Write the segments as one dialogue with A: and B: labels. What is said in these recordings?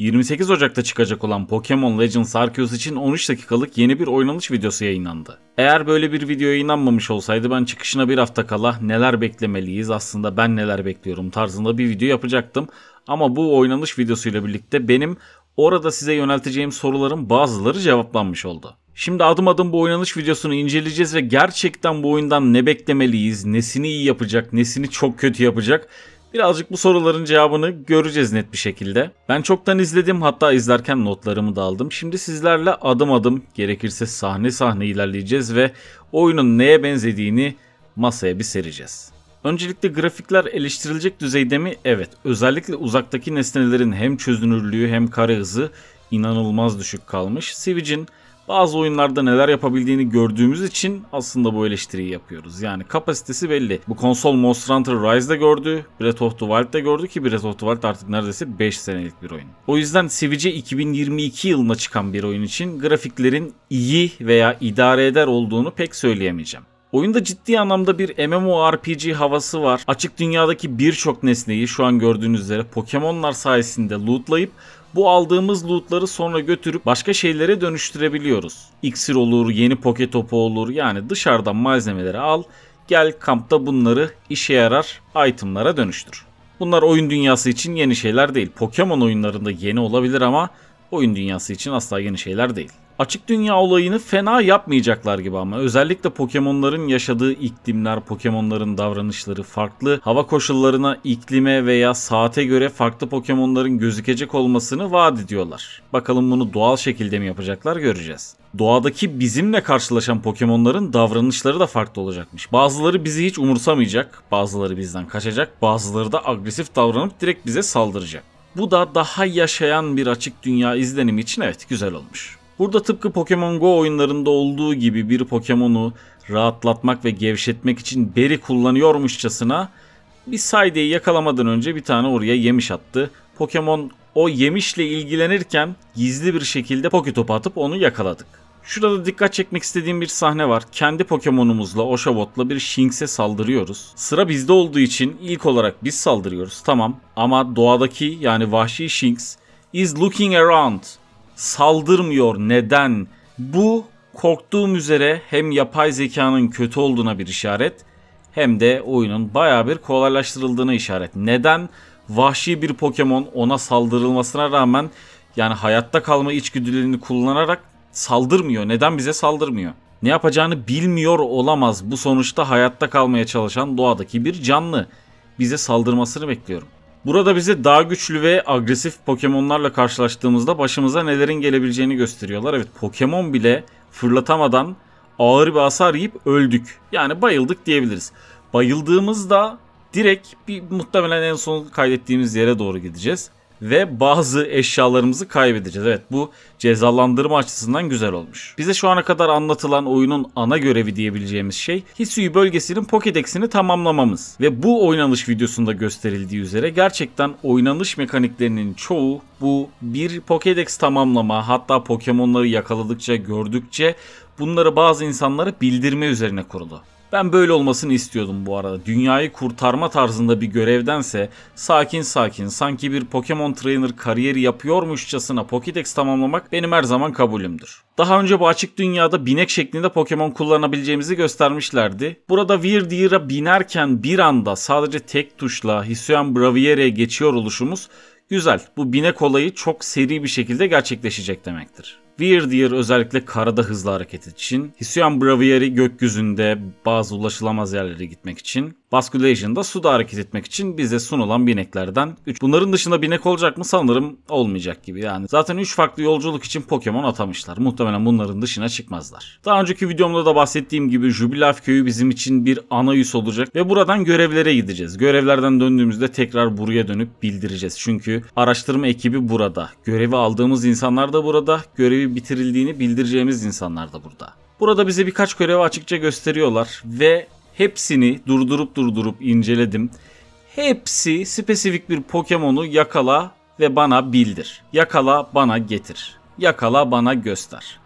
A: 28 Ocak'ta çıkacak olan Pokemon Legends Arceus için 13 dakikalık yeni bir oynanış videosu yayınlandı. Eğer böyle bir video yayınlanmamış olsaydı ben çıkışına bir hafta kala neler beklemeliyiz aslında ben neler bekliyorum tarzında bir video yapacaktım. Ama bu oynanış videosuyla birlikte benim orada size yönelteceğim soruların bazıları cevaplanmış oldu. Şimdi adım adım bu oynanış videosunu inceleyeceğiz ve gerçekten bu oyundan ne beklemeliyiz, nesini iyi yapacak, nesini çok kötü yapacak Birazcık bu soruların cevabını göreceğiz net bir şekilde. Ben çoktan izledim hatta izlerken notlarımı da aldım. Şimdi sizlerle adım adım gerekirse sahne sahne ilerleyeceğiz ve oyunun neye benzediğini masaya bir sereceğiz. Öncelikle grafikler eleştirilecek düzeyde mi? Evet. Özellikle uzaktaki nesnelerin hem çözünürlüğü hem kare hızı inanılmaz düşük kalmış. Siege'in bazı oyunlarda neler yapabildiğini gördüğümüz için aslında bu eleştiriyi yapıyoruz. Yani kapasitesi belli. Bu konsol Monster Hunter Rise'da gördü, Breath of the Wild'da gördü ki Breath of the Wild artık neredeyse 5 senelik bir oyun. O yüzden Sivice 2022 yılına çıkan bir oyun için grafiklerin iyi veya idare eder olduğunu pek söyleyemeyeceğim. Oyunda ciddi anlamda bir MMORPG havası var. Açık dünyadaki birçok nesneyi şu an gördüğünüz üzere Pokemon'lar sayesinde lootlayıp bu aldığımız lootları sonra götürüp başka şeylere dönüştürebiliyoruz. İksir olur, yeni poke topu olur yani dışarıdan malzemeleri al gel kampta bunları işe yarar itemlara dönüştür. Bunlar oyun dünyası için yeni şeyler değil. Pokemon oyunlarında yeni olabilir ama oyun dünyası için asla yeni şeyler değil. Açık dünya olayını fena yapmayacaklar gibi ama özellikle Pokemon'ların yaşadığı iklimler, Pokemon'ların davranışları farklı, hava koşullarına, iklime veya saate göre farklı Pokemon'ların gözükecek olmasını vaat ediyorlar. Bakalım bunu doğal şekilde mi yapacaklar göreceğiz. Doğadaki bizimle karşılaşan Pokemon'ların davranışları da farklı olacakmış. Bazıları bizi hiç umursamayacak, bazıları bizden kaçacak, bazıları da agresif davranıp direkt bize saldıracak. Bu da daha yaşayan bir açık dünya izlenimi için evet güzel olmuş. Burada tıpkı Pokemon Go oyunlarında olduğu gibi bir Pokemon'u rahatlatmak ve gevşetmek için beri kullanıyormuşçasına bir Sayde'yi yakalamadan önce bir tane oraya yemiş attı. Pokemon o yemişle ilgilenirken gizli bir şekilde Poketop'a atıp onu yakaladık. Şurada dikkat çekmek istediğim bir sahne var. Kendi Pokemon'umuzla, Oshawot'la bir Shinx'e saldırıyoruz. Sıra bizde olduğu için ilk olarak biz saldırıyoruz tamam. Ama doğadaki yani vahşi Shinx is looking around saldırmıyor. Neden? Bu korktuğum üzere hem yapay zekanın kötü olduğuna bir işaret hem de oyunun baya bir kolaylaştırıldığını işaret. Neden? Vahşi bir Pokemon ona saldırılmasına rağmen yani hayatta kalma içgüdülerini kullanarak saldırmıyor. Neden bize saldırmıyor? Ne yapacağını bilmiyor olamaz. Bu sonuçta hayatta kalmaya çalışan doğadaki bir canlı. Bize saldırmasını bekliyorum. Burada bize daha güçlü ve agresif Pokemon'larla karşılaştığımızda başımıza nelerin gelebileceğini gösteriyorlar. Evet Pokemon bile fırlatamadan ağır bir hasar yiyip öldük. Yani bayıldık diyebiliriz. Bayıldığımızda direkt bir muhtemelen en son kaydettiğimiz yere doğru gideceğiz ve bazı eşyalarımızı kaybedeceğiz. Evet bu cezalandırma açısından güzel olmuş. Bize şu ana kadar anlatılan oyunun ana görevi diyebileceğimiz şey Hisui bölgesinin Pokédex'ini tamamlamamız. Ve bu oynanış videosunda gösterildiği üzere gerçekten oynanış mekaniklerinin çoğu bu bir Pokédex tamamlama hatta Pokemon'ları yakaladıkça gördükçe bunları bazı insanlara bildirme üzerine kurulu. Ben böyle olmasını istiyordum bu arada. Dünyayı kurtarma tarzında bir görevdense sakin sakin sanki bir Pokemon Trainer kariyeri yapıyormuşçasına Pokédex tamamlamak benim her zaman kabulümdür. Daha önce bu açık dünyada binek şeklinde Pokemon kullanabileceğimizi göstermişlerdi. Burada Weirdeer'a binerken bir anda sadece tek tuşla Hisuian Braviere'ye geçiyor oluşumuz güzel. Bu binek olayı çok seri bir şekilde gerçekleşecek demektir. Weird Year özellikle karada hızlı hareket için, Hisuian Braviary gökyüzünde bazı ulaşılamaz yerlere gitmek için, Basculation'da suda hareket etmek için bize sunulan bineklerden 3. Bunların dışında binek olacak mı sanırım olmayacak gibi yani. Zaten 3 farklı yolculuk için Pokemon atamışlar. Muhtemelen bunların dışına çıkmazlar. Daha önceki videomda da bahsettiğim gibi Jubilaf köyü bizim için bir ana yüz olacak ve buradan görevlere gideceğiz. Görevlerden döndüğümüzde tekrar buraya dönüp bildireceğiz. Çünkü araştırma ekibi burada. Görevi aldığımız insanlar da burada. Görevi bitirildiğini bildireceğimiz insanlar da burada. Burada bize birkaç görevi açıkça gösteriyorlar ve Hepsini durdurup durdurup inceledim. Hepsi spesifik bir Pokemon'u yakala ve bana bildir. Yakala bana getir. Yakala bana göster.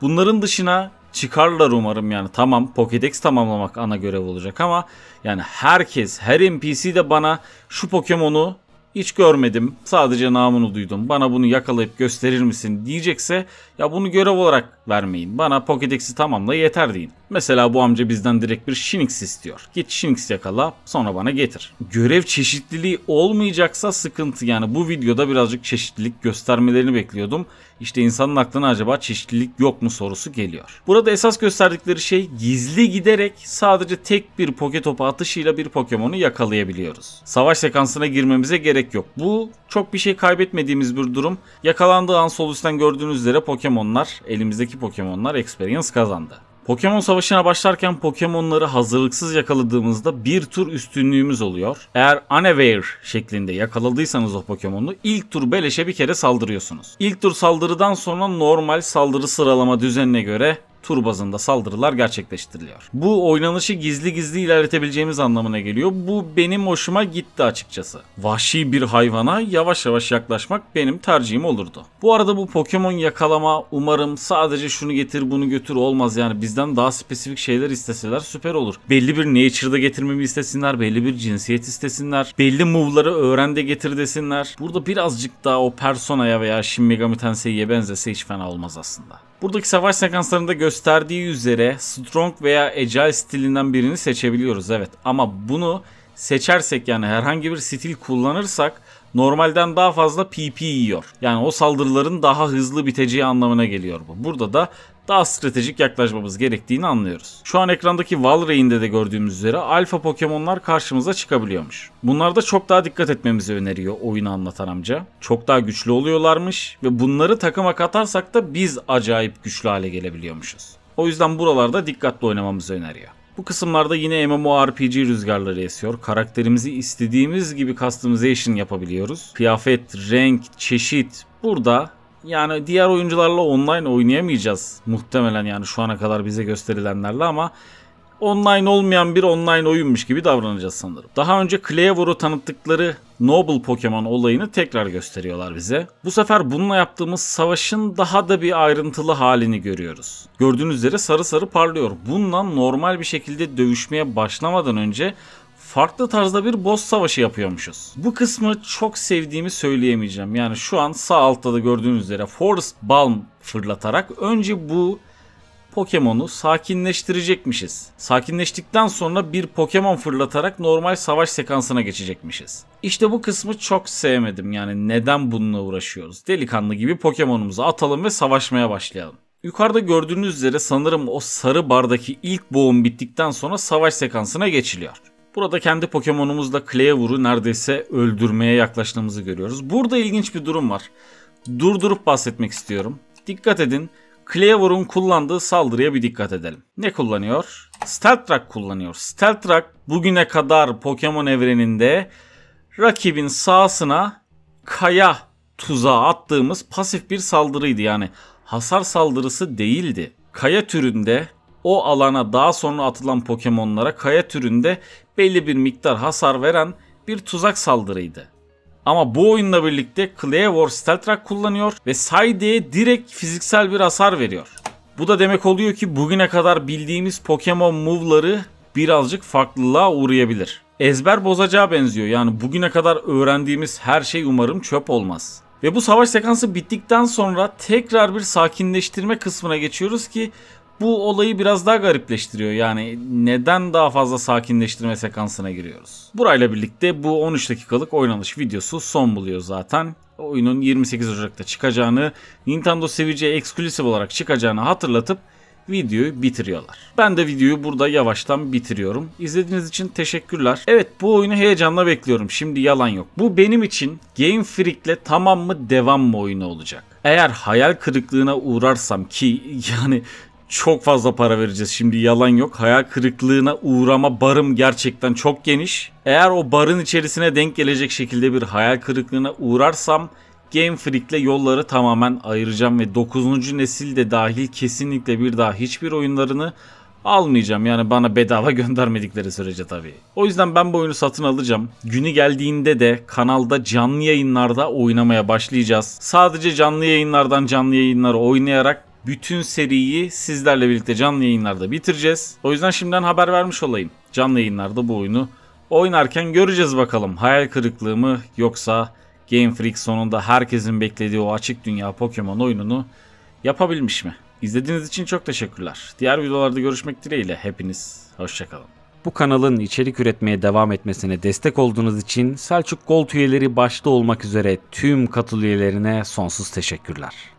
A: Bunların dışına çıkarlar umarım yani tamam Pokédex tamamlamak ana görev olacak ama yani herkes her NPC de bana şu Pokemon'u hiç görmedim sadece namını duydum bana bunu yakalayıp gösterir misin diyecekse ya bunu görev olarak vermeyin. Bana Pokédex'i tamamla yeter deyin. Mesela bu amca bizden direkt bir Shinx istiyor. Git Shinx yakala sonra bana getir. Görev çeşitliliği olmayacaksa sıkıntı yani bu videoda birazcık çeşitlilik göstermelerini bekliyordum. İşte insanın aklına acaba çeşitlilik yok mu sorusu geliyor. Burada esas gösterdikleri şey gizli giderek sadece tek bir Poketopu atışıyla bir Pokemon'u yakalayabiliyoruz. Savaş sekansına girmemize gerek yok. Bu çok bir şey kaybetmediğimiz bir durum. Yakalandığı an sol üstten gördüğünüz üzere Pokemon Pokemon'lar, elimizdeki Pokemon'lar experience kazandı. Pokemon savaşına başlarken Pokemon'ları hazırlıksız yakaladığımızda bir tur üstünlüğümüz oluyor. Eğer unaware şeklinde yakaladıysanız o Pokemon'u ilk tur beleşe bir kere saldırıyorsunuz. İlk tur saldırıdan sonra normal saldırı sıralama düzenine göre tur bazında saldırılar gerçekleştiriliyor. Bu oynanışı gizli gizli ilerletebileceğimiz anlamına geliyor. Bu benim hoşuma gitti açıkçası. Vahşi bir hayvana yavaş yavaş yaklaşmak benim tercihim olurdu. Bu arada bu Pokemon yakalama umarım sadece şunu getir bunu götür olmaz yani bizden daha spesifik şeyler isteseler süper olur. Belli bir nature'da getirmemi istesinler, belli bir cinsiyet istesinler, belli move'ları öğren de getir desinler. Burada birazcık daha o Persona'ya veya Shin Megami Tensei'ye benzese hiç fena olmaz aslında. Buradaki savaş sekanslarında gösterdiği üzere Strong veya Agile stilinden birini seçebiliyoruz evet. Ama bunu seçersek yani herhangi bir stil kullanırsak normalden daha fazla PP yiyor. Yani o saldırıların daha hızlı biteceği anlamına geliyor bu. Burada da daha stratejik yaklaşmamız gerektiğini anlıyoruz. Şu an ekrandaki Valreign'de de gördüğümüz üzere alfa Pokemon'lar karşımıza çıkabiliyormuş. Bunlarda çok daha dikkat etmemizi öneriyor oyunu anlatan amca. Çok daha güçlü oluyorlarmış ve bunları takıma katarsak da biz acayip güçlü hale gelebiliyormuşuz. O yüzden buralarda dikkatli oynamamızı öneriyor. Bu kısımlarda yine MMORPG rüzgarları esiyor. Karakterimizi istediğimiz gibi customization yapabiliyoruz. Kıyafet, renk, çeşit burada yani diğer oyuncularla online oynayamayacağız muhtemelen yani şu ana kadar bize gösterilenlerle ama online olmayan bir online oyunmuş gibi davranacağız sanırım. Daha önce Cleavor'u tanıttıkları Noble Pokemon olayını tekrar gösteriyorlar bize. Bu sefer bununla yaptığımız savaşın daha da bir ayrıntılı halini görüyoruz. Gördüğünüz üzere sarı sarı parlıyor. Bununla normal bir şekilde dövüşmeye başlamadan önce farklı tarzda bir boss savaşı yapıyormuşuz. Bu kısmı çok sevdiğimi söyleyemeyeceğim. Yani şu an sağ altta da gördüğünüz üzere Forest Balm fırlatarak önce bu Pokemon'u sakinleştirecekmişiz. Sakinleştikten sonra bir Pokemon fırlatarak normal savaş sekansına geçecekmişiz. İşte bu kısmı çok sevmedim yani neden bununla uğraşıyoruz. Delikanlı gibi Pokemon'umuzu atalım ve savaşmaya başlayalım. Yukarıda gördüğünüz üzere sanırım o sarı bardaki ilk boğum bittikten sonra savaş sekansına geçiliyor. Burada kendi Pokemon'umuzla Cleaver'u neredeyse öldürmeye yaklaştığımızı görüyoruz. Burada ilginç bir durum var. Durdurup bahsetmek istiyorum. Dikkat edin. Cleaver'un kullandığı saldırıya bir dikkat edelim. Ne kullanıyor? Steltrak kullanıyor. Steltrak bugüne kadar Pokemon evreninde rakibin sahasına kaya tuzağı attığımız pasif bir saldırıydı. Yani hasar saldırısı değildi. Kaya türünde o alana daha sonra atılan Pokemon'lara kaya türünde belli bir miktar hasar veren bir tuzak saldırıydı. Ama bu oyunla birlikte Cleavor Stealth kullanıyor ve Saide'ye direkt fiziksel bir hasar veriyor. Bu da demek oluyor ki bugüne kadar bildiğimiz Pokemon move'ları birazcık farklılığa uğrayabilir. Ezber bozacağa benziyor yani bugüne kadar öğrendiğimiz her şey umarım çöp olmaz. Ve bu savaş sekansı bittikten sonra tekrar bir sakinleştirme kısmına geçiyoruz ki bu olayı biraz daha garipleştiriyor. Yani neden daha fazla sakinleştirme sekansına giriyoruz? Burayla birlikte bu 13 dakikalık oynanış videosu son buluyor zaten. Oyunun 28 Ocak'ta çıkacağını, Nintendo Switch'e eksklusif olarak çıkacağını hatırlatıp videoyu bitiriyorlar. Ben de videoyu burada yavaştan bitiriyorum. İzlediğiniz için teşekkürler. Evet bu oyunu heyecanla bekliyorum. Şimdi yalan yok. Bu benim için Game Freak'le tamam mı devam mı oyunu olacak. Eğer hayal kırıklığına uğrarsam ki yani çok fazla para vereceğiz şimdi yalan yok. Hayal kırıklığına uğrama barım gerçekten çok geniş. Eğer o barın içerisine denk gelecek şekilde bir hayal kırıklığına uğrarsam Game Freak'le yolları tamamen ayıracağım ve 9. nesil de dahil kesinlikle bir daha hiçbir oyunlarını almayacağım. Yani bana bedava göndermedikleri sürece tabii. O yüzden ben bu oyunu satın alacağım. Günü geldiğinde de kanalda canlı yayınlarda oynamaya başlayacağız. Sadece canlı yayınlardan canlı yayınlara oynayarak bütün seriyi sizlerle birlikte canlı yayınlarda bitireceğiz. O yüzden şimdiden haber vermiş olayım. Canlı yayınlarda bu oyunu oynarken göreceğiz bakalım. Hayal kırıklığı mı yoksa Game Freak sonunda herkesin beklediği o açık dünya Pokemon oyununu yapabilmiş mi? İzlediğiniz için çok teşekkürler. Diğer videolarda görüşmek dileğiyle hepiniz hoşçakalın. Bu kanalın içerik üretmeye devam etmesine destek olduğunuz için Selçuk Gold üyeleri başta olmak üzere tüm katıl üyelerine sonsuz teşekkürler.